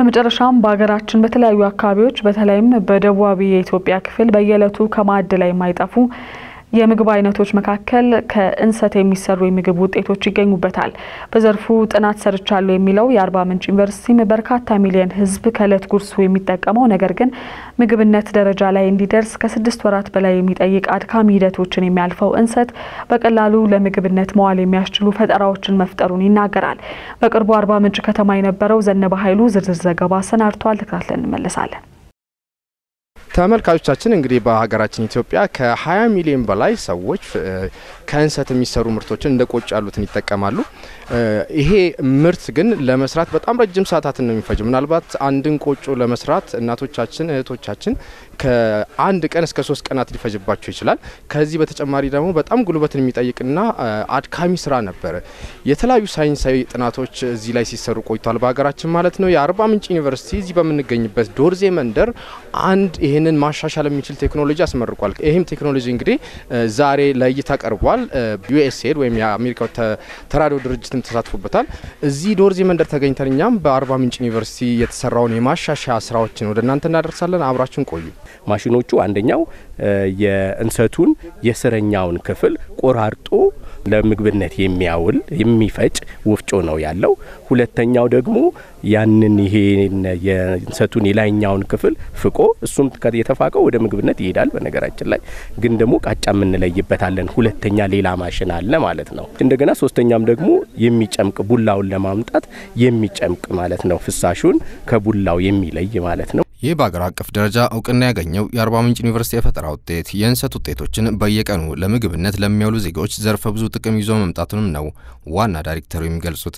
በመጨረሻም በሀገራችን በተለያዩ አካባቢዎች በተለይም በደቡባዊ የኢትዮጵያ ክፍል በየዕለቱ ከማዕድ ላይ የማይጠፉ የምግብ አይነቶች መካከል ከእንሰት የሚሰሩ የምግብ ውጤቶች ይገኙበታል። በዘርፉ ጥናት ሰርቻለሁ የሚለው የአርባ ምንጭ ዩኒቨርሲቲም በርካታ ሚሊዮን ሕዝብ ከእለት ጉርሱ የሚጠቀመው ነገር ግን ምግብነት ደረጃ ላይ እንዲደርስ ከስድስት ወራት በላይ የሚጠይቅ አድካሚ ሂደቶችን የሚያልፈው እንሰት በቀላሉ ለምግብነት መዋል የሚያስችሉ ፈጠራዎችን መፍጠሩን ይናገራል። በቅርቡ አርባ ምንጭ ከተማ የነበረው ዘነበ ኃይሉ ዝርዝር ዘገባ አሰናድቷል። ተከታትለን እንመለሳለን። ተመልካቾቻችን እንግዲህ በሀገራችን ኢትዮጵያ ከ20 ሚሊዮን በላይ ሰዎች ከእንሰት የሚሰሩ ምርቶችን እንደ ቆጭ ያሉትን ይጠቀማሉ። ይሄ ምርት ግን ለመስራት በጣም ረጅም ሰዓታትን ነው የሚፈጅ። ምናልባት አንድን ቆጮ ለመስራት እናቶቻችን፣ እህቶቻችን ከአንድ ቀን እስከ ሶስት ቀናት ሊፈጅባቸው ይችላል። ከዚህ በተጨማሪ ደግሞ በጣም ጉልበትን የሚጠይቅና አድካሚ ስራ ነበረ። የተለያዩ ሳይንሳዊ ጥናቶች እዚህ ላይ ሲሰሩ ቆይቷል፣ በሀገራችን ማለት ነው። የአርባ ምንጭ ዩኒቨርሲቲ እዚህ በምንገኝበት ዶርዜ መንደር አንድ ይህን ይህንን ማሻሻል የሚችል ቴክኖሎጂ አስመርቋል። ይህም ቴክኖሎጂ እንግዲህ ዛሬ ለእይታ ቀርቧል። ዩኤስኤድ ወይም የአሜሪካ ተራድኦ ድርጅትም ተሳትፎበታል። እዚህ ዶርዜ መንደር ተገኝተን እኛም በአርባ ምንጭ ዩኒቨርሲቲ የተሰራውን የማሻሻያ ስራዎችን ወደ እናንተ እናደርሳለን። አብራችን ቆዩ። ማሽኖቹ አንደኛው የእንሰቱን የስረኛውን ክፍል ቆራርጦ ለምግብነት የሚያውል የሚፈጭ ወፍጮ ነው ያለው። ሁለተኛው ደግሞ ያንን ይሄን የእንሰቱን የላይኛውን ክፍል ፍቆ እሱም የተፋቀው ወደ ምግብነት ይሄዳል። በነገራችን ላይ ግን ደግሞ ቃጫ የምንለይበታለን። ሁለተኛ ሌላ ማሽን አለ ማለት ነው። እንደገና ሶስተኛም ደግሞ የሚጨምቅ ቡላውን ለማምጣት የሚጨምቅ ማለት ነው። ፍሳሹን ከቡላው የሚለይ ማለት ነው። ይህ በአገር አቀፍ ደረጃ እውቅና ያገኘው የአርባ ምንጭ ዩኒቨርሲቲ የፈጠራ ውጤት የእንሰት ውጤቶችን በየቀኑ ለምግብነት ለሚያውሉ ዜጋዎች ዘርፈ ብዙ ጥቅም ይዞ መምጣቱንም ነው ዋና ዳይሬክተሩ የሚገልጹት።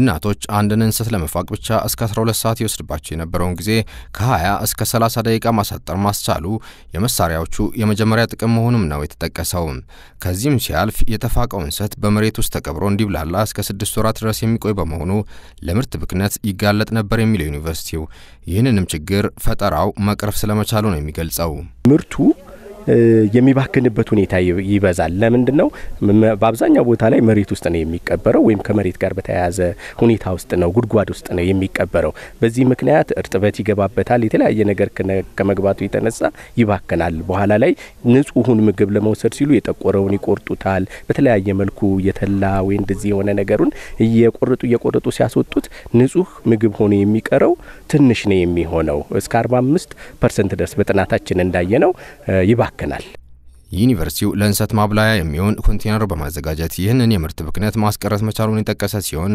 እናቶች አንድን እንሰት ለመፋቅ ብቻ እስከ 12 ሰዓት ይወስድባቸው የነበረውን ጊዜ ከ20 እስከ 30 ደቂቃ ማሳጠር ማስቻሉ የመሳሪያዎቹ የመጀመሪያ ጥቅም መሆኑም ነው የተጠቀሰው። ከዚህም ሲያልፍ የተፋቀው እንሰት በመሬት ውስጥ ተቀብሮ እንዲብላላ እስከ ስድስት ወራት ድረስ የሚቆይ በመሆኑ ለምርት ብክነት ይጋለጥ ነበር የሚለው ዩኒቨርሲቲው ይህንንም ችግር ፈጠራው መቅረፍ ስለመቻሉ ነው የሚገልጸው ምርቱ የሚባክንበት ሁኔታ ይበዛል። ለምንድን ነው? በአብዛኛው ቦታ ላይ መሬት ውስጥ ነው የሚቀበረው ወይም ከመሬት ጋር በተያያዘ ሁኔታ ውስጥ ነው፣ ጉድጓድ ውስጥ ነው የሚቀበረው። በዚህ ምክንያት እርጥበት ይገባበታል። የተለያየ ነገር ከመግባቱ የተነሳ ይባክናል። በኋላ ላይ ንጹሁን ምግብ ለመውሰድ ሲሉ የጠቆረውን ይቆርጡታል። በተለያየ መልኩ የተላ ወይ እንደዚህ የሆነ ነገሩን እየቆረጡ እየቆረጡ ሲያስወጡት ንጹህ ምግብ ሆኖ የሚቀረው ትንሽ ነው የሚሆነው እስከ 45 ፐርሰንት ድረስ በጥናታችን እንዳየ ነው ይባክ ያባክናል። ዩኒቨርሲቲው ለእንሰት ማብላያ የሚሆን ኮንቴነር በማዘጋጀት ይህንን የምርት ብክነት ማስቀረት መቻሉን የጠቀሰ ሲሆን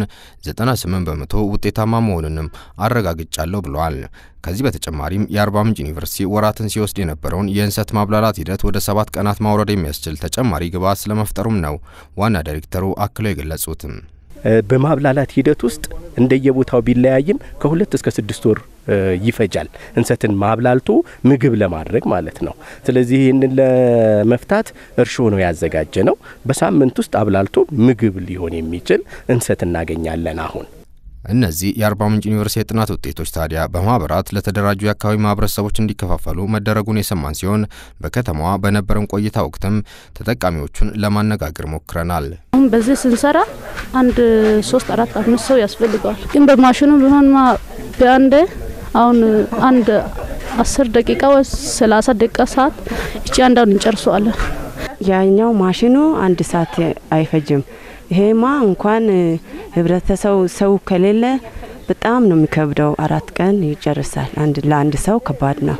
98 በመቶ ውጤታማ መሆኑንም አረጋግጫለሁ ብለዋል። ከዚህ በተጨማሪም የአርባ ምንጭ ዩኒቨርሲቲ ወራትን ሲወስድ የነበረውን የእንሰት ማብላላት ሂደት ወደ ሰባት ቀናት ማውረድ የሚያስችል ተጨማሪ ግብዓት ስለመፍጠሩም ነው ዋና ዳይሬክተሩ አክለው የገለጹትም። በማብላላት ሂደት ውስጥ እንደየቦታው ቢለያይም ከሁለት እስከ ስድስት ወር ይፈጃል። እንሰትን ማብላልቶ ምግብ ለማድረግ ማለት ነው። ስለዚህ ይህንን ለመፍታት እርሾ ነው ያዘጋጀ ነው። በሳምንት ውስጥ አብላልቶ ምግብ ሊሆን የሚችል እንሰት እናገኛለን አሁን እነዚህ የአርባ ምንጭ ዩኒቨርሲቲ የጥናት ውጤቶች ታዲያ በማህበራት ለተደራጁ የአካባቢ ማህበረሰቦች እንዲከፋፈሉ መደረጉን የሰማን ሲሆን በከተማዋ በነበረን ቆይታ ወቅትም ተጠቃሚዎቹን ለማነጋገር ሞክረናል። አሁን በዚህ ስንሰራ አንድ ሶስት አራት አምስት ሰው ያስፈልገዋል። ግን በማሽኑ ቢሆንማ በአንድ አሁን አንድ አስር ደቂቃ ወይ ሰላሳ ደቂቃ ሰዓት እቺ አንዳንዱ እንጨርሰዋለን። ያኛው ማሽኑ አንድ ሰዓት አይፈጅም። ይሄማ እንኳን ህብረተሰቡ ሰው ከሌለ በጣም ነው የሚከብደው። አራት ቀን ይጨርሳል። አንድ ለአንድ ሰው ከባድ ነው፣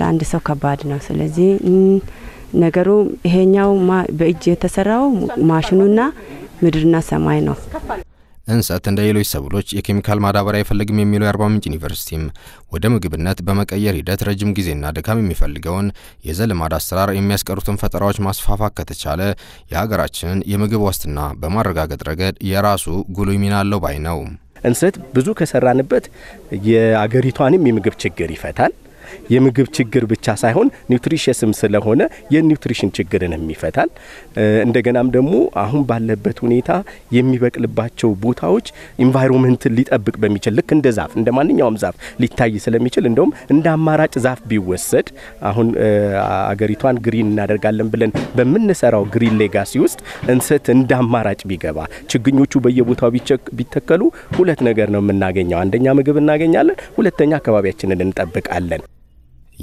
ለአንድ ሰው ከባድ ነው። ስለዚህ ነገሩ ይሄኛው በእጅ የተሰራው ማሽኑና ምድርና ሰማይ ነው። እንሰት እንደ ሌሎች ሰብሎች የኬሚካል ማዳበሪያ አይፈልግም የሚለው የአርባ ምንጭ ዩኒቨርሲቲም ወደ ምግብነት በመቀየር ሂደት ረጅም ጊዜና ድካም የሚፈልገውን የዘልማድ አሰራር የሚያስቀሩትን ፈጠራዎች ማስፋፋት ከተቻለ የሀገራችንን የምግብ ዋስትና በማረጋገጥ ረገድ የራሱ ጉልህ ሚና አለው ባይ ነው። እንሰት ብዙ ከሰራንበት የአገሪቷንም የምግብ ችግር ይፈታል። የምግብ ችግር ብቻ ሳይሆን ኒውትሪሽስም ስለሆነ የኒውትሪሽን ችግርንም ይፈታል። እንደገናም ደግሞ አሁን ባለበት ሁኔታ የሚበቅልባቸው ቦታዎች ኢንቫይሮንመንትን ሊጠብቅ በሚችል ልክ እንደ ዛፍ እንደ ማንኛውም ዛፍ ሊታይ ስለሚችል እንደውም እንደ አማራጭ ዛፍ ቢወሰድ አሁን አገሪቷን ግሪን እናደርጋለን ብለን በምንሰራው ግሪን ሌጋሲ ውስጥ እንሰት እንደ አማራጭ ቢገባ ችግኞቹ በየቦታው ቢተከሉ ሁለት ነገር ነው የምናገኘው። አንደኛ ምግብ እናገኛለን፣ ሁለተኛ አካባቢያችንን እንጠብቃለን።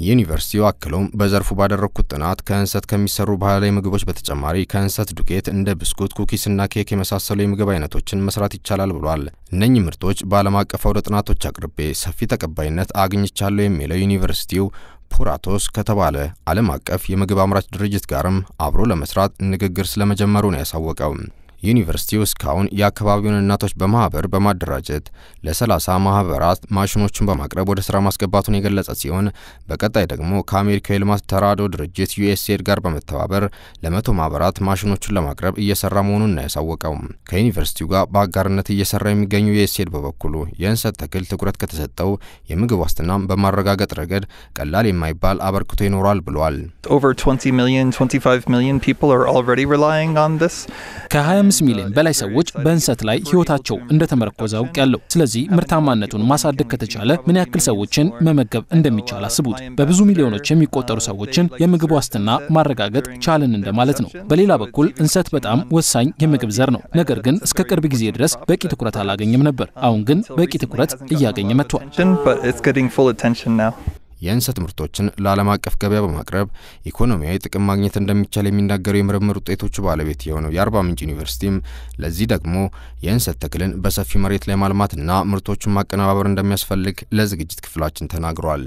ዩኒቨርሲቲው አክሎም በዘርፉ ባደረግኩት ጥናት ከእንሰት ከሚሰሩ ባህላዊ ምግቦች በተጨማሪ ከእንሰት ዱቄት እንደ ብስኩት፣ ኩኪስና ኬክ የመሳሰሉ የምግብ አይነቶችን መስራት ይቻላል ብሏል። እነኚህ ምርቶች በዓለም አቀፍ አውደ ጥናቶች አቅርቤ ሰፊ ተቀባይነት አግኝቻለሁ የሚለው ዩኒቨርሲቲው ፑራቶስ ከተባለ ዓለም አቀፍ የምግብ አምራች ድርጅት ጋርም አብሮ ለመስራት ንግግር ስለመጀመሩ ነው ያሳወቀው። ዩኒቨርሲቲው እስካሁን የአካባቢውን እናቶች በማህበር በማደራጀት ለ30 ማህበራት ማሽኖቹን በማቅረብ ወደ ስራ ማስገባቱን የገለጸ ሲሆን በቀጣይ ደግሞ ከአሜሪካ የልማት ተራድኦ ድርጅት ዩኤስኤድ ጋር በመተባበር ለመቶ ማህበራት ማሽኖቹን ለማቅረብ እየሰራ መሆኑን ነው ያሳወቀው። ከዩኒቨርሲቲው ጋር በአጋርነት እየሰራ የሚገኙ ዩኤስኤድ በበኩሉ የእንሰት ተክል ትኩረት ከተሰጠው የምግብ ዋስትናም በማረጋገጥ ረገድ ቀላል የማይባል አበርክቶ ይኖራል ብሏል። ከ25 5 ሚሊዮን በላይ ሰዎች በእንሰት ላይ ህይወታቸው እንደተመረኮዘ አውቃለሁ። ስለዚህ ምርታማነቱን ማሳደግ ከተቻለ ምን ያክል ሰዎችን መመገብ እንደሚቻል አስቡት። በብዙ ሚሊዮኖች የሚቆጠሩ ሰዎችን የምግብ ዋስትና ማረጋገጥ ቻልን እንደማለት ነው። በሌላ በኩል እንሰት በጣም ወሳኝ የምግብ ዘር ነው። ነገር ግን እስከ ቅርብ ጊዜ ድረስ በቂ ትኩረት አላገኘም ነበር። አሁን ግን በቂ ትኩረት እያገኘ መጥቷል። የእንሰት ምርቶችን ለዓለም አቀፍ ገበያ በማቅረብ ኢኮኖሚያዊ ጥቅም ማግኘት እንደሚቻል የሚናገሩ የምርምር ውጤቶቹ ባለቤት የሆነው የአርባ ምንጭ ዩኒቨርሲቲም ለዚህ ደግሞ የእንሰት ተክልን በሰፊ መሬት ላይ ማልማትና ምርቶቹን ማቀነባበር እንደሚያስፈልግ ለዝግጅት ክፍላችን ተናግሯል።